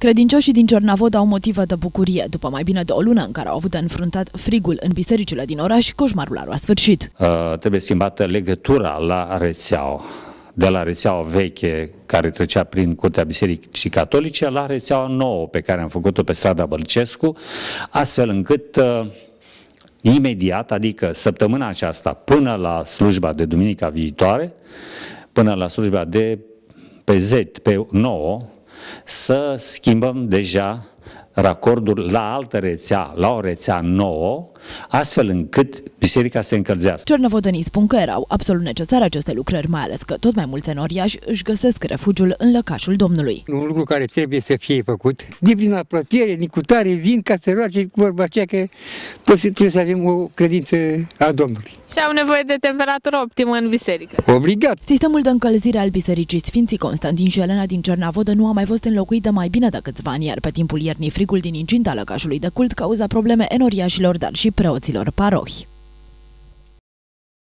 Credincioșii din Cernavod au motive de bucurie după mai bine de o lună în care au avut de înfruntat frigul în bisericile din oraș, coșmarul a luat sfârșit. Uh, trebuie schimbată legătura la rețeaua de la rețeaua veche care trecea prin Curtea Bisericii Catolice la rețeaua nouă pe care am făcut-o pe strada Bălcescu, astfel încât uh, imediat, adică săptămâna aceasta până la slujba de duminica viitoare, până la slujba de pe Z, pe 9, să schimbăm deja racorduri la altă rețea, la o rețea nouă, astfel încât biserica se încălzească. Cernevodănii spun că erau absolut necesare aceste lucrări, mai ales că tot mai mulți enoriași își găsesc refugiul în lăcașul Domnului. Un lucru care trebuie să fie făcut, de prin apropiere, nici vin ca să roage cu vorba aceea că trebuie să avem o credință a Domnului. Și au nevoie de temperatură optimă în biserică. Obligat! Sistemul de încălzire al Bisericii Sfinții Constantin și Elena din Cernavodă nu a mai fost înlocuit de mai bine de câțiva ani, iar pe timpul iernii frigul din incinta lăcașului de cult cauza probleme enoriașilor, dar și preoților parohi.